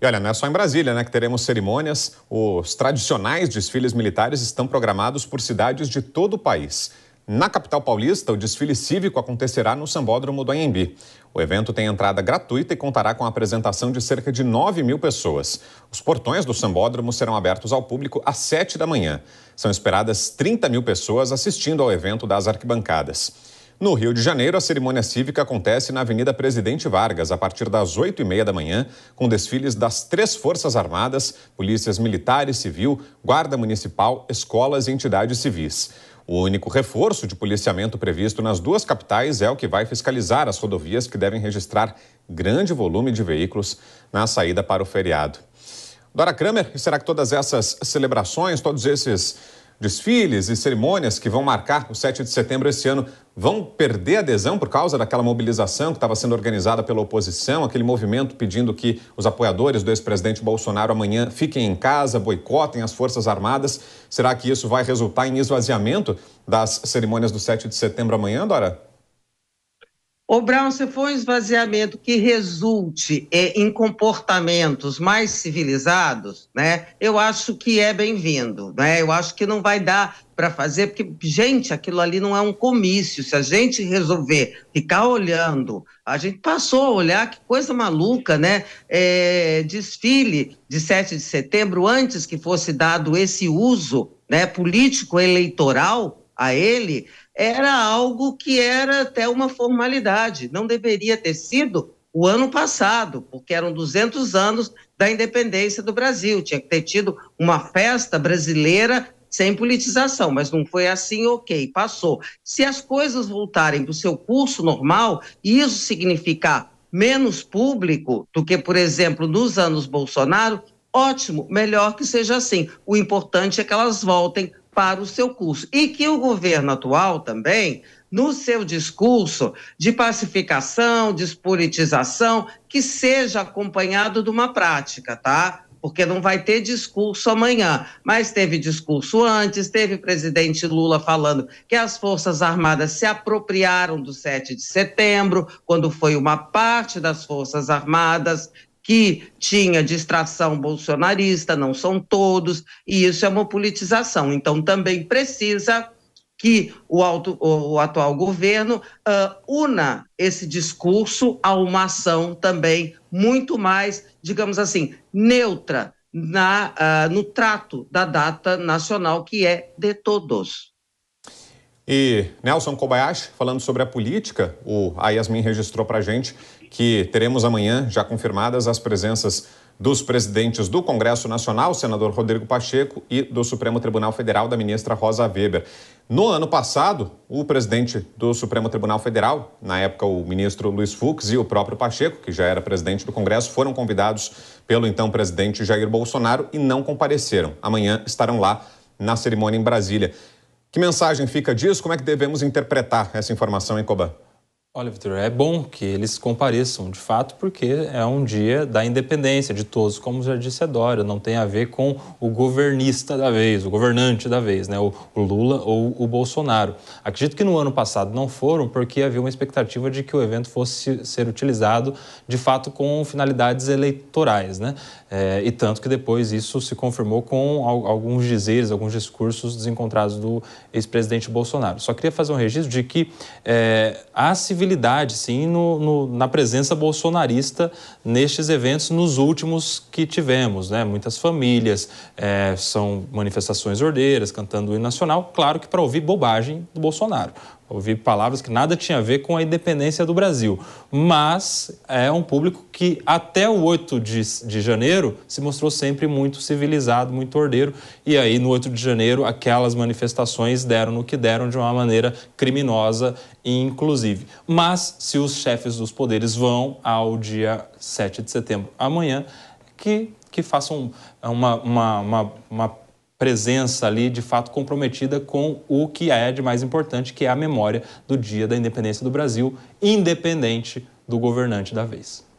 E olha, não é só em Brasília né, que teremos cerimônias. Os tradicionais desfiles militares estão programados por cidades de todo o país. Na capital paulista, o desfile cívico acontecerá no Sambódromo do Anhembi. O evento tem entrada gratuita e contará com a apresentação de cerca de 9 mil pessoas. Os portões do Sambódromo serão abertos ao público às 7 da manhã. São esperadas 30 mil pessoas assistindo ao evento das arquibancadas. No Rio de Janeiro, a cerimônia cívica acontece na Avenida Presidente Vargas, a partir das 8h30 da manhã, com desfiles das três Forças Armadas, Polícias Militar e Civil, Guarda Municipal, escolas e entidades civis. O único reforço de policiamento previsto nas duas capitais é o que vai fiscalizar as rodovias que devem registrar grande volume de veículos na saída para o feriado. Dora Kramer, será que todas essas celebrações, todos esses Desfiles e cerimônias que vão marcar o 7 de setembro esse ano vão perder adesão por causa daquela mobilização que estava sendo organizada pela oposição, aquele movimento pedindo que os apoiadores do ex-presidente Bolsonaro amanhã fiquem em casa, boicotem as Forças Armadas. Será que isso vai resultar em esvaziamento das cerimônias do 7 de setembro amanhã, Dora? Ô, Brown, se for um esvaziamento que resulte é, em comportamentos mais civilizados, né, eu acho que é bem-vindo. Né? Eu acho que não vai dar para fazer, porque, gente, aquilo ali não é um comício. Se a gente resolver ficar olhando, a gente passou a olhar, que coisa maluca, né? É, desfile de 7 de setembro, antes que fosse dado esse uso né, político eleitoral a ele era algo que era até uma formalidade, não deveria ter sido o ano passado, porque eram 200 anos da independência do Brasil, tinha que ter tido uma festa brasileira sem politização, mas não foi assim, ok, passou. Se as coisas voltarem para o seu curso normal, e isso significar menos público do que, por exemplo, nos anos Bolsonaro, ótimo, melhor que seja assim. O importante é que elas voltem para o seu curso. E que o governo atual também, no seu discurso de pacificação, despolitização, que seja acompanhado de uma prática, tá? Porque não vai ter discurso amanhã, mas teve discurso antes, teve presidente Lula falando que as Forças Armadas se apropriaram do 7 de setembro, quando foi uma parte das Forças Armadas que tinha distração bolsonarista, não são todos, e isso é uma politização. Então, também precisa que o, o atual governo uh, una esse discurso a uma ação também muito mais, digamos assim, neutra na, uh, no trato da data nacional, que é de todos. E Nelson Kobayashi, falando sobre a política, o, a Yasmin registrou para a gente que teremos amanhã, já confirmadas as presenças dos presidentes do Congresso Nacional, senador Rodrigo Pacheco, e do Supremo Tribunal Federal, da ministra Rosa Weber. No ano passado, o presidente do Supremo Tribunal Federal, na época o ministro Luiz Fux e o próprio Pacheco, que já era presidente do Congresso, foram convidados pelo então presidente Jair Bolsonaro e não compareceram. Amanhã estarão lá na cerimônia em Brasília. Que mensagem fica disso? Como é que devemos interpretar essa informação em Coban? Olha, Vitor, é bom que eles compareçam, de fato, porque é um dia da independência de todos, como já disse a Dora, não tem a ver com o governista da vez, o governante da vez, né? o, o Lula ou o Bolsonaro. Acredito que no ano passado não foram, porque havia uma expectativa de que o evento fosse ser utilizado, de fato, com finalidades eleitorais. Né? É, e tanto que depois isso se confirmou com alguns dizeres, alguns discursos desencontrados do ex-presidente Bolsonaro. Só queria fazer um registro de que é, a civilização sim, no, no, na presença bolsonarista nestes eventos nos últimos que tivemos. Né? Muitas famílias, é, são manifestações ordeiras, cantando o hino nacional, claro que para ouvir bobagem do Bolsonaro ouvi palavras que nada tinha a ver com a independência do Brasil. Mas é um público que até o 8 de, de janeiro se mostrou sempre muito civilizado, muito ordeiro. E aí, no 8 de janeiro, aquelas manifestações deram no que deram de uma maneira criminosa, inclusive. Mas se os chefes dos poderes vão ao dia 7 de setembro, amanhã, que, que façam uma, uma, uma, uma presença ali de fato comprometida com o que é de mais importante, que é a memória do Dia da Independência do Brasil, independente do governante da vez.